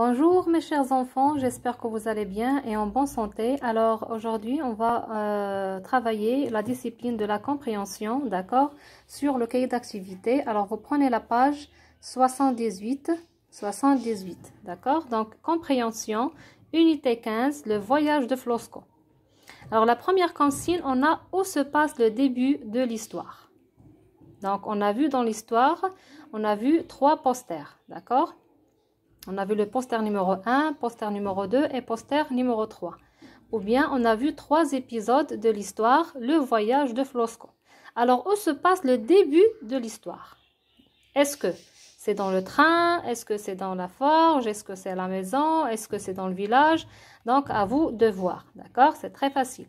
Bonjour mes chers enfants, j'espère que vous allez bien et en bonne santé. Alors aujourd'hui, on va euh, travailler la discipline de la compréhension, d'accord, sur le cahier d'activité. Alors vous prenez la page 78, 78, d'accord Donc compréhension, unité 15, le voyage de Flosco. Alors la première consigne, on a où se passe le début de l'histoire. Donc on a vu dans l'histoire, on a vu trois posters, d'accord on a vu le poster numéro 1, poster numéro 2 et poster numéro 3. Ou bien on a vu trois épisodes de l'histoire Le voyage de Flosco. Alors où se passe le début de l'histoire Est-ce que c'est dans le train Est-ce que c'est dans la forge Est-ce que c'est à la maison Est-ce que c'est dans le village Donc à vous de voir, d'accord C'est très facile.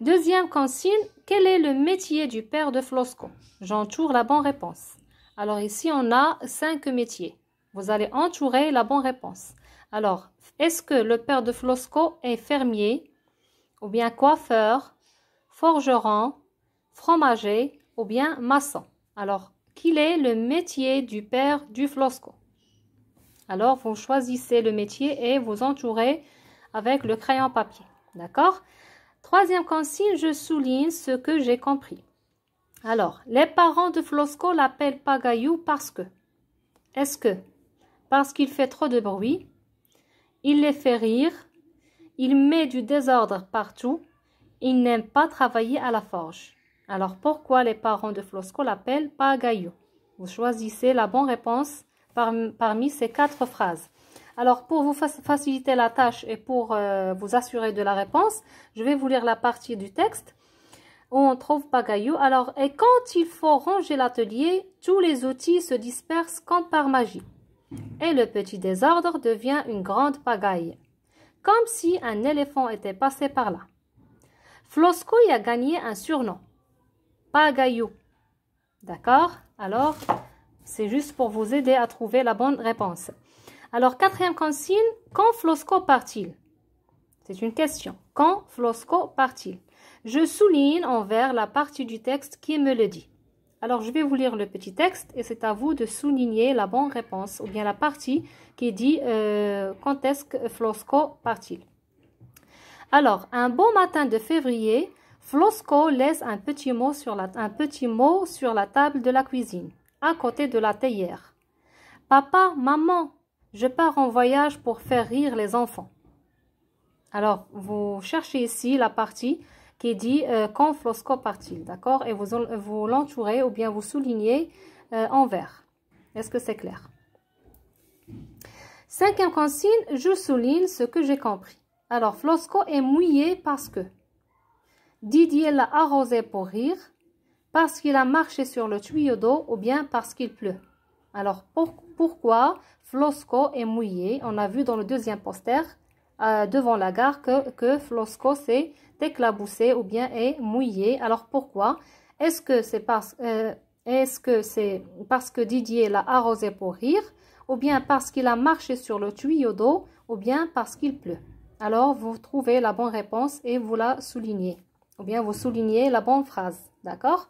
Deuxième consigne, quel est le métier du père de Flosco J'entoure la bonne réponse. Alors ici, on a cinq métiers. Vous allez entourer la bonne réponse. Alors, est-ce que le père de Flosco est fermier ou bien coiffeur, forgeron, fromager ou bien maçon Alors, quel est le métier du père du Flosco Alors, vous choisissez le métier et vous entourez avec le crayon papier. D'accord Troisième consigne, je souligne ce que j'ai compris. Alors, les parents de Flosco l'appellent Pagayou parce que. Est-ce que parce qu'il fait trop de bruit, il les fait rire, il met du désordre partout, il n'aime pas travailler à la forge. Alors pourquoi les parents de Flosco l'appellent Pagaillou Vous choisissez la bonne réponse parmi, ces quatre phrases. Alors pour vous faciliter la tâche et pour euh, vous assurer de la réponse, je vais vous lire la partie du texte où on trouve Pagaillou. Alors, et quand il faut ranger l'atelier, tous les outils se dispersent comme par magie et le petit désordre devient une grande pagaille, comme si un éléphant était passé par là. Flosco y a gagné un surnom, Pagaillou. D'accord Alors, c'est juste pour vous aider à trouver la bonne réponse. Alors, quatrième consigne, quand Flosco part-il C'est une question. Quand Flosco part-il Je souligne en vert la partie du texte qui me le dit. Alors, je vais vous lire le petit texte et c'est à vous de souligner la bonne réponse ou bien la partie qui dit euh, quand est-ce que Flosco » Alors, un beau matin de février, Flosco laisse un petit, mot sur la, un petit mot sur la table de la cuisine, à côté de la théière. Papa, maman, je pars en voyage pour faire rire les enfants. Alors, vous cherchez ici la partie qui dit euh, quand Flosco il d'accord Et vous, vous l'entourez ou bien vous soulignez euh, en vert. Est-ce que c'est clair Cinquième consigne, je souligne ce que j'ai compris. Alors, Flosco est mouillé parce que Didier l'a arrosé pour rire, parce qu'il a marché sur le tuyau d'eau ou bien parce qu'il pleut. Alors, pourquoi Flosco est mouillé On a vu dans le deuxième poster euh, devant la gare que, que Flosco s'est éclaboussé ou bien est mouillé. Alors pourquoi Est-ce que c'est parce, euh, est -ce que c'est parce que Didier l'a arrosé pour rire ou bien parce qu'il a marché sur le tuyau d'eau ou bien parce qu'il pleut Alors vous trouvez la bonne réponse et vous la soulignez ou bien vous soulignez la bonne phrase. D'accord